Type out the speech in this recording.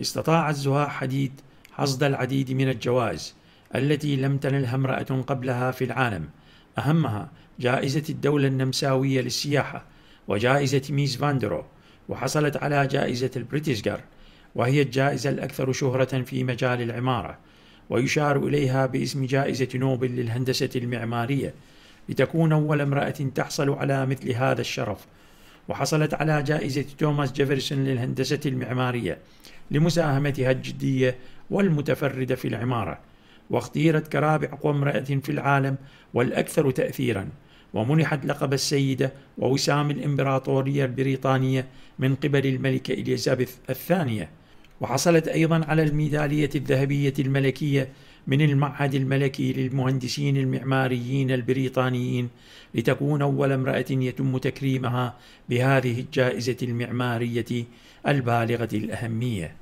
استطاع الزهاء حديد حصد العديد من الجوائز التي لم تنلها امرأة قبلها في العالم أهمها جائزة الدولة النمساوية للسياحة وجائزة ميز فاندرو وحصلت على جائزة البريتشجر وهي الجائزة الأكثر شهرة في مجال العمارة ويشار إليها باسم جائزة نوبل للهندسة المعمارية لتكون أول امرأة تحصل على مثل هذا الشرف وحصلت على جائزة توماس جيفرسون للهندسة المعمارية لمساهمتها الجدية والمتفردة في العمارة واختيرت كرابع أقوى امرأة في العالم والأكثر تأثيرا ومنحت لقب السيدة ووسام الإمبراطورية البريطانية من قبل الملكة إليزابيث الثانية وحصلت أيضا على الميدالية الذهبية الملكية من المعهد الملكي للمهندسين المعماريين البريطانيين لتكون أول امرأة يتم تكريمها بهذه الجائزة المعمارية البالغة الأهمية